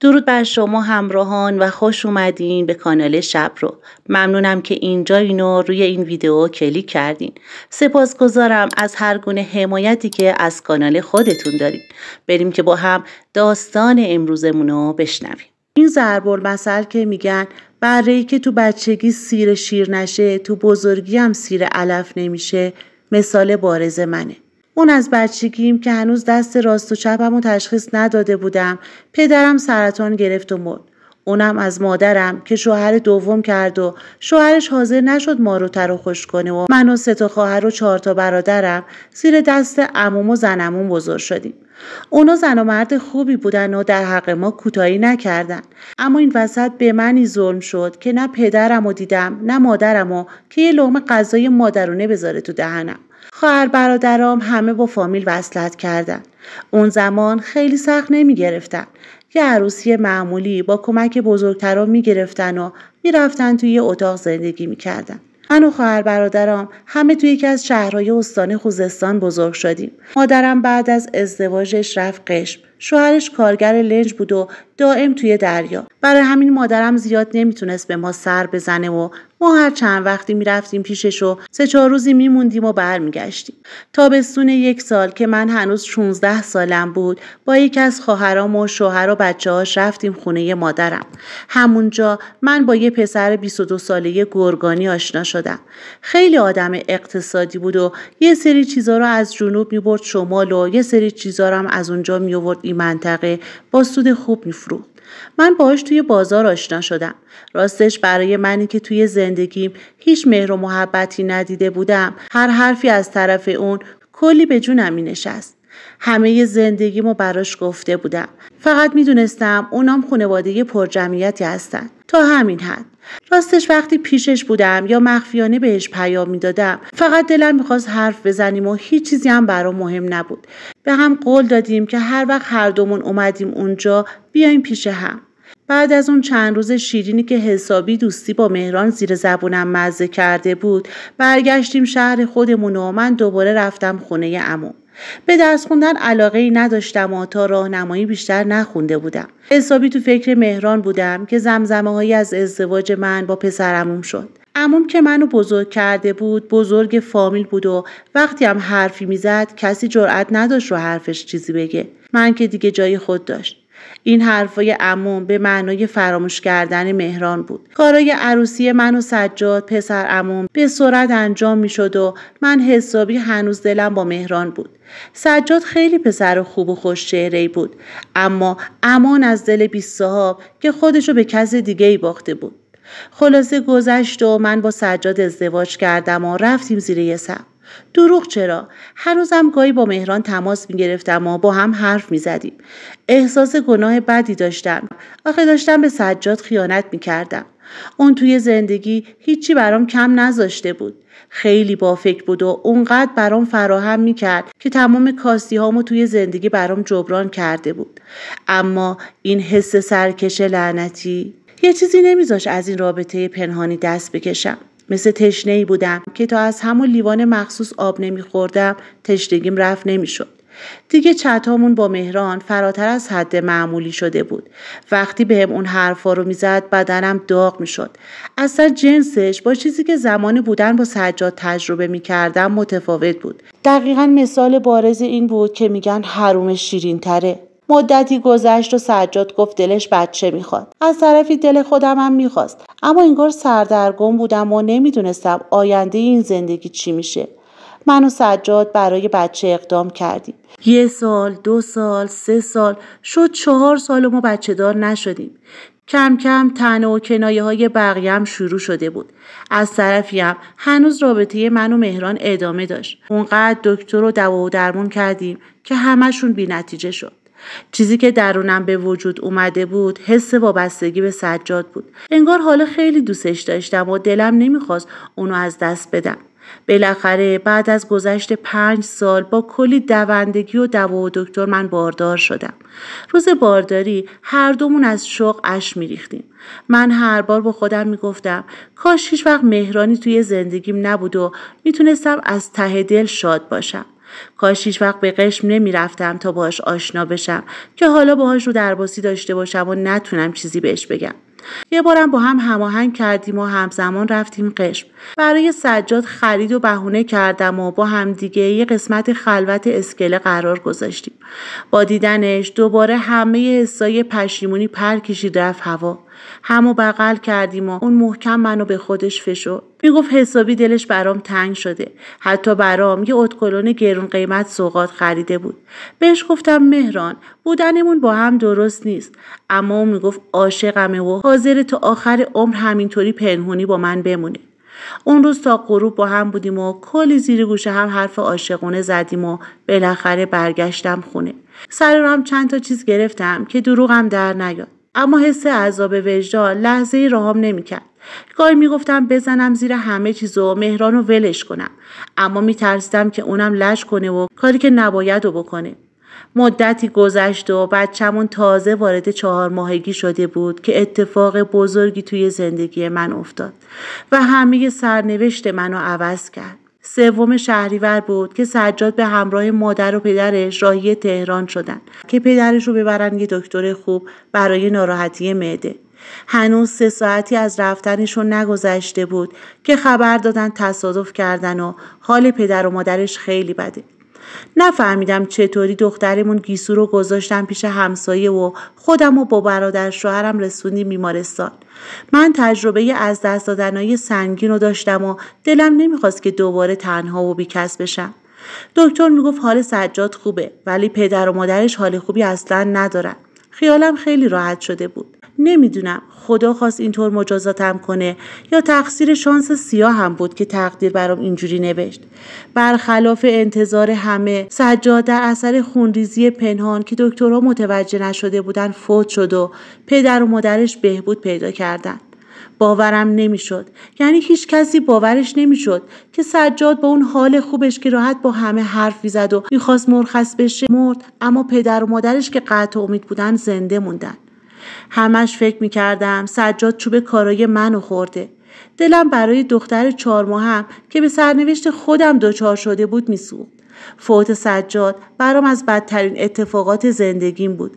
درود بر شما همراهان و خوش اومدین به کانال شب رو. ممنونم که اینجا اینو روی این ویدیو کلیک کردین. سپاسگزارم از هر گونه حمایتی که از کانال خودتون دارین. بریم که با هم داستان امروزمون رو بشنویم. این ضرب المثل که میگن برای که تو بچگی سیر شیر نشه تو بزرگی هم سیر علف نمیشه مثال بارز منه. اون از بچگیم که هنوز دست راست و چپم و تشخیص نداده بودم پدرم سرطان گرفت و مرد اونم از مادرم که شوهر دوم کرد و شوهرش حاضر نشد ما رو تر و خوش کنه و من و سه تا خواهر و چهار تا برادرم زیر دست عموم و زنمون بزرگ شدیم اونا زن و مرد خوبی بودن و در حق ما کوتاهی نکردن اما این وسط به منی ظلم شد که نه پدرم و دیدم نه مادرم که یه لغم غذای مادرونه بذاره تو دهنم خواهر برادرام همه با فامیل وصلت کردن. اون زمان خیلی سخت نمی گرفتن. یه عروسی معمولی با کمک بزرگتران می گرفتن و می رفتن توی یه اتاق زندگی می کردن. من و خواهر برادرام همه توی یکی از شهرهای استان خوزستان بزرگ شدیم. مادرم بعد از ازدواجش رفت قشم. شوهرش کارگر لنج بود و دائم توی دریا برای همین مادرم زیاد نمیتونست به ما سر بزنه و ما هر چند وقتی میرفتیم پیشش و سه چهار روزی میموندیم و برمیگشتیم تابستون یک سال که من هنوز 16 سالم بود با یکی از خواهرام و شوهر و بچه هاش رفتیم خونه مادرم همونجا من با یه پسر 22 ساله گرگانی آشنا شدم خیلی آدم اقتصادی بود و یه سری چیزا رو از جنوب میبرد شمال و یه سری چیزا هم از اونجا میورد این منطقه با سود خوب میفروخت من باهاش توی بازار آشنا شدم راستش برای منی که توی زندگیم هیچ مهر و محبتی ندیده بودم هر حرفی از طرف اون کلی به جونم نشست همه زندگیمو براش گفته بودم فقط میدونستم اونام خانواده پرجمعیتی هستن تا همین حد راستش وقتی پیشش بودم یا مخفیانه بهش پیام میدادم فقط دلم میخواست حرف بزنیم و هیچ چیزی هم برا مهم نبود به هم قول دادیم که هر وقت هر دومون اومدیم اونجا بیایم پیش هم بعد از اون چند روز شیرینی که حسابی دوستی با مهران زیر زبونم مزه کرده بود برگشتیم شهر خودمون و من دوباره رفتم خونه عمو به درس خوندن علاقه ای نداشتم و تا راهنمایی بیشتر نخونده بودم حسابی تو فکر مهران بودم که زمزمه هایی از ازدواج من با پسرموم شد عموم که منو بزرگ کرده بود بزرگ فامیل بود و وقتی هم حرفی میزد کسی جرأت نداشت رو حرفش چیزی بگه من که دیگه جای خود داشت این حرفای عموم به معنای فراموش کردن مهران بود کارای عروسی من و سجاد پسر عموم به سرعت انجام شد و من حسابی هنوز دلم با مهران بود سجاد خیلی پسر خوب و خوش بود اما امان از دل بیست صاحب که خودشو به کس دیگه ای باخته بود خلاصه گذشت و من با سجاد ازدواج کردم و رفتیم زیر یه سب دروغ چرا هنوزم گاهی با مهران تماس میگرفتم و با هم حرف میزدیم احساس گناه بدی داشتم آخه داشتم به سجاد خیانت میکردم اون توی زندگی هیچی برام کم نذاشته بود خیلی با فکر بود و اونقدر برام فراهم میکرد که تمام کاستی هامو توی زندگی برام جبران کرده بود اما این حس سرکش لعنتی یه چیزی نمیذاش از این رابطه پنهانی دست بکشم مثل تشنه ای بودم که تا از همون لیوان مخصوص آب نمیخوردم تشنگیم رفت نمیشد دیگه چتامون با مهران فراتر از حد معمولی شده بود وقتی بهم اون حرفا رو میزد بدنم داغ میشد اصلا جنسش با چیزی که زمان بودن با سجاد تجربه میکردم متفاوت بود دقیقا مثال بارز این بود که میگن حروم شیرین تره مدتی گذشت و سجاد گفت دلش بچه میخواد از طرفی دل خودمم هم میخواست اما انگار سردرگم بودم و نمیدونستم آینده این زندگی چی میشه من و سجاد برای بچه اقدام کردیم یه سال دو سال سه سال شد چهار سال و ما بچه دار نشدیم کم کم تنه و کنایه های بقیه شروع شده بود از طرفی هم هنوز رابطه من و مهران ادامه داشت اونقدر دکتر و دوا و درمون کردیم که همشون بی نتیجه شد چیزی که درونم به وجود اومده بود حس وابستگی به سجاد بود انگار حالا خیلی دوستش داشتم و دلم نمیخواست اونو از دست بدم بالاخره بعد از گذشت پنج سال با کلی دوندگی و دوا و دکتر من باردار شدم روز بارداری هر دومون از شوق اش میریختیم من هر بار با خودم میگفتم کاش هیچ وقت مهرانی توی زندگیم نبود و میتونستم از ته دل شاد باشم کاش هیچ وقت به قشم نمیرفتم تا باهاش آشنا بشم که حالا باهاش رو درباسی داشته باشم و نتونم چیزی بهش بگم یه بارم با هم هماهنگ کردیم و همزمان رفتیم قشم برای سجاد خرید و بهونه کردم و با همدیگه یه قسمت خلوت اسکله قرار گذاشتیم با دیدنش دوباره همه حسای پشیمونی پر کشید رفت هوا همو بغل کردیم و اون محکم منو به خودش فشو میگفت حسابی دلش برام تنگ شده حتی برام یه اتکلون گرون قیمت سوقات خریده بود بهش گفتم مهران بودنمون با هم درست نیست اما اون میگفت عاشقمه و حاضر تا آخر عمر همینطوری پنهونی با من بمونه اون روز تا غروب با هم بودیم و کلی زیر گوشه هم حرف عاشقونه زدیم و بالاخره برگشتم خونه سر هم چند تا چیز گرفتم که دروغم در نیاد اما حس عذاب وجدان لحظه ای راهام نمیکرد گاهی میگفتم بزنم زیر همه چیز و مهران و ولش کنم اما میترسیدم که اونم لش کنه و کاری که نباید رو بکنه مدتی گذشت و بچمون تازه وارد چهار ماهگی شده بود که اتفاق بزرگی توی زندگی من افتاد و همه سرنوشت منو عوض کرد. سوم شهریور بود که سجاد به همراه مادر و پدرش راهی تهران شدن که پدرش رو ببرن یه دکتر خوب برای ناراحتی معده هنوز سه ساعتی از رفتنشون نگذشته بود که خبر دادن تصادف کردن و حال پدر و مادرش خیلی بده نفهمیدم چطوری دخترمون گیسو رو گذاشتم پیش همسایه و خودم و با برادر شوهرم رسونی بیمارستان من تجربه از دست دادنهای سنگین رو داشتم و دلم نمیخواست که دوباره تنها و بیکس بشم دکتر میگفت حال سجاد خوبه ولی پدر و مادرش حال خوبی اصلا ندارن خیالم خیلی راحت شده بود نمیدونم خدا خواست اینطور مجازاتم کنه یا تقصیر شانس سیاه هم بود که تقدیر برام اینجوری نوشت برخلاف انتظار همه سجاد در اثر خونریزی پنهان که دکترها متوجه نشده بودن فوت شد و پدر و مادرش بهبود پیدا کردن باورم نمیشد یعنی هیچ کسی باورش نمیشد که سجاد با اون حال خوبش که راحت با همه حرف میزد و میخواست مرخص بشه مرد اما پدر و مادرش که قطع امید بودن زنده موندن همش فکر می کردم سجاد چوب کارای منو خورده. دلم برای دختر چهار ماهم که به سرنوشت خودم دچار شده بود میسوخت فوت سجاد برام از بدترین اتفاقات زندگیم بود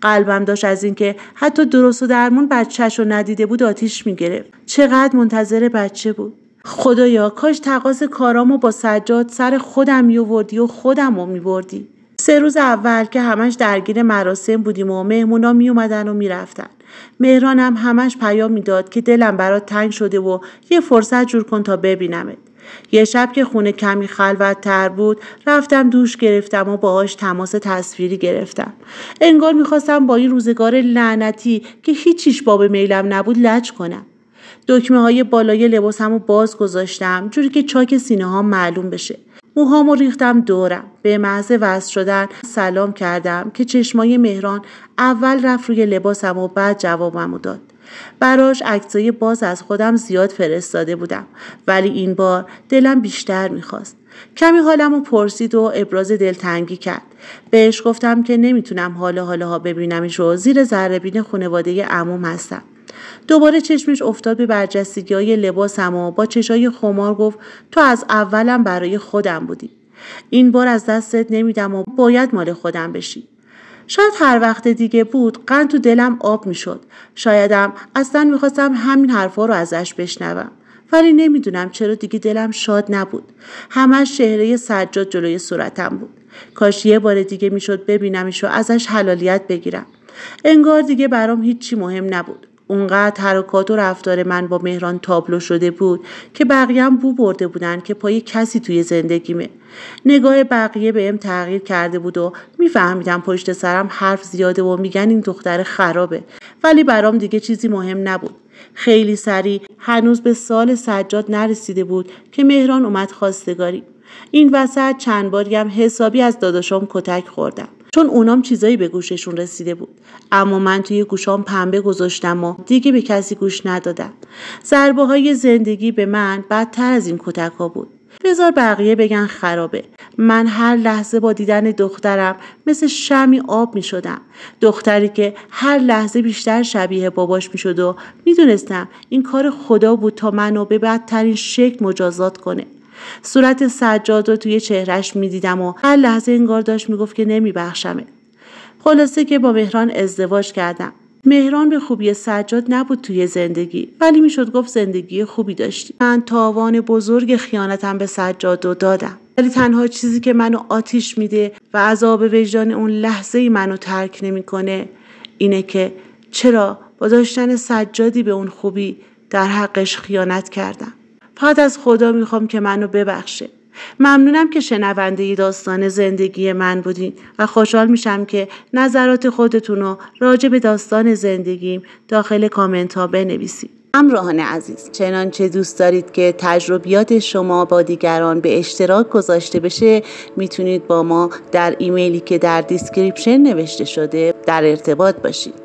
قلبم داشت از اینکه حتی درست و درمون بچهش رو ندیده بود آتیش میگرفت چقدر منتظر بچه بود خدایا کاش تقاس کارامو با سجاد سر خودم میووردی و خودم رو میبردی سه روز اول که همش درگیر مراسم بودیم و مهمونا می اومدن و میرفتن مهرانم همش پیام میداد که دلم برات تنگ شده و یه فرصت جور کن تا ببینمت یه شب که خونه کمی خلوت تر بود رفتم دوش گرفتم و باهاش تماس تصویری گرفتم انگار میخواستم با این روزگار لعنتی که هیچیش باب میلم نبود لج کنم دکمه های بالای لباسم رو باز گذاشتم جوری که چاک سینه ها معلوم بشه موهامو ریختم دورم به محض وصل شدن سلام کردم که چشمای مهران اول رفت روی لباسم و بعد جوابمو داد براش عکسای باز از خودم زیاد فرستاده بودم ولی این بار دلم بیشتر میخواست کمی حالم رو پرسید و ابراز دلتنگی کرد بهش گفتم که نمیتونم حالا حالها ببینم ببینمش زیر زربین خانواده عموم هستم دوباره چشمش افتاد به برجستگی های لباسم و با چشای خمار گفت تو از اولم برای خودم بودی این بار از دستت نمیدم و باید مال خودم بشی شاید هر وقت دیگه بود قند تو دلم آب میشد شایدم اصلا میخواستم همین حرفا رو ازش بشنوم ولی نمیدونم چرا دیگه دلم شاد نبود همش چهره سجاد جلوی صورتم بود کاش یه بار دیگه میشد ببینمش و ازش حلالیت بگیرم انگار دیگه برام هیچی مهم نبود اونقدر حرکات و رفتار من با مهران تابلو شده بود که بقیهم بو برده بودن که پای کسی توی زندگیمه نگاه بقیه به بهم تغییر کرده بود و میفهمیدم پشت سرم حرف زیاده و میگن این دختر خرابه ولی برام دیگه چیزی مهم نبود خیلی سریع هنوز به سال سجاد نرسیده بود که مهران اومد خواستگاری این وسط چند باری هم حسابی از داداشام کتک خوردم چون اونام چیزایی به گوششون رسیده بود اما من توی گوشام پنبه گذاشتم و دیگه به کسی گوش ندادم ضربه های زندگی به من بدتر از این کتک ها بود بزار بقیه بگن خرابه من هر لحظه با دیدن دخترم مثل شمی آب می شدم دختری که هر لحظه بیشتر شبیه باباش می شد و می دونستم این کار خدا بود تا منو به بدترین شکل مجازات کنه صورت سجاد رو توی چهرش میدیدم و هر لحظه انگار داشت میگفت که نمیبخشمه خلاصه که با مهران ازدواج کردم مهران به خوبی سجاد نبود توی زندگی ولی میشد گفت زندگی خوبی داشتی من تاوان بزرگ خیانتم به سجاد رو دادم ولی تنها چیزی که منو آتیش میده و عذاب وجدان اون لحظه ای منو ترک نمیکنه اینه که چرا با داشتن سجادی به اون خوبی در حقش خیانت کردم پاد از خدا میخوام که منو ببخشه ممنونم که شنونده داستان زندگی من بودین و خوشحال میشم که نظرات خودتون رو راجع به داستان زندگیم داخل کامنت ها بنویسید. همراهان عزیز چنانچه دوست دارید که تجربیات شما با دیگران به اشتراک گذاشته بشه میتونید با ما در ایمیلی که در دیسکریپشن نوشته شده در ارتباط باشید